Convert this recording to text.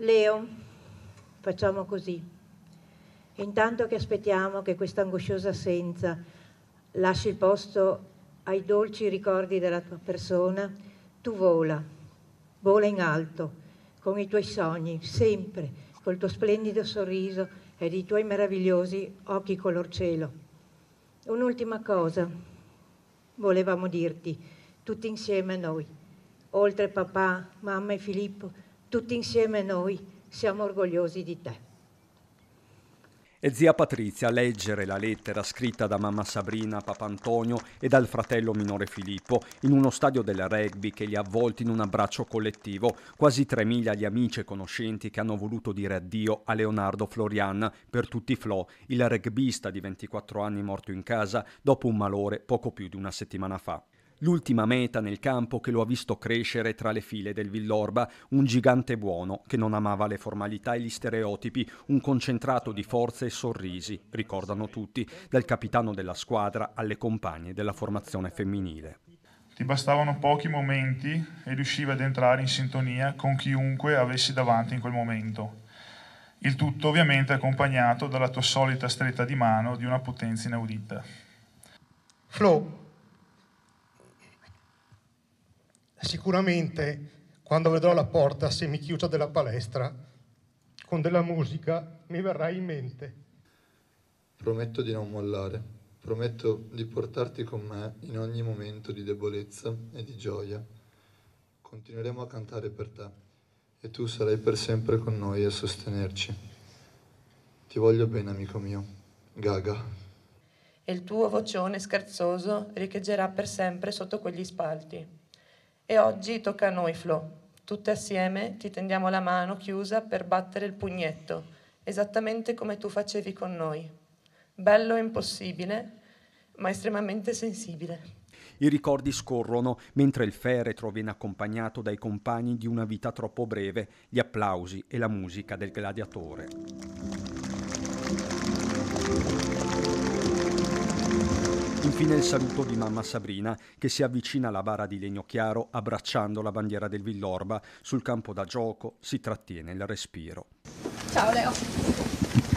Leo, facciamo così. Intanto che aspettiamo che questa angosciosa assenza lasci il posto ai dolci ricordi della tua persona, tu vola, vola in alto, con i tuoi sogni, sempre, col tuo splendido sorriso ed i tuoi meravigliosi occhi color cielo. Un'ultima cosa volevamo dirti, tutti insieme a noi, oltre papà, mamma e Filippo, tutti insieme noi siamo orgogliosi di te. E zia Patrizia a leggere la lettera scritta da mamma Sabrina papà Antonio e dal fratello minore Filippo in uno stadio del rugby che li ha avvolti in un abbraccio collettivo, quasi 3.000 gli amici e conoscenti che hanno voluto dire addio a Leonardo Florian per tutti Flo, il rugbista di 24 anni morto in casa dopo un malore poco più di una settimana fa. L'ultima meta nel campo che lo ha visto crescere tra le file del Villorba, un gigante buono che non amava le formalità e gli stereotipi, un concentrato di forze e sorrisi, ricordano tutti, dal capitano della squadra alle compagne della formazione femminile. Ti bastavano pochi momenti e riuscivi ad entrare in sintonia con chiunque avessi davanti in quel momento. Il tutto ovviamente accompagnato dalla tua solita stretta di mano di una potenza inaudita. Flo, Sicuramente quando vedrò la porta semichiusa della palestra, con della musica mi verrà in mente. Prometto di non mollare, prometto di portarti con me in ogni momento di debolezza e di gioia. Continueremo a cantare per te e tu sarai per sempre con noi a sostenerci. Ti voglio bene, amico mio. Gaga. E il tuo vocione scherzoso riecheggerà per sempre sotto quegli spalti. E oggi tocca a noi, Flo. Tutte assieme ti tendiamo la mano chiusa per battere il pugnetto, esattamente come tu facevi con noi. Bello e impossibile, ma estremamente sensibile. I ricordi scorrono mentre il feretro viene accompagnato dai compagni di una vita troppo breve, gli applausi e la musica del gladiatore. Infine il saluto di mamma Sabrina che si avvicina alla bara di legno chiaro abbracciando la bandiera del Villorba. Sul campo da gioco si trattiene il respiro. Ciao Leo.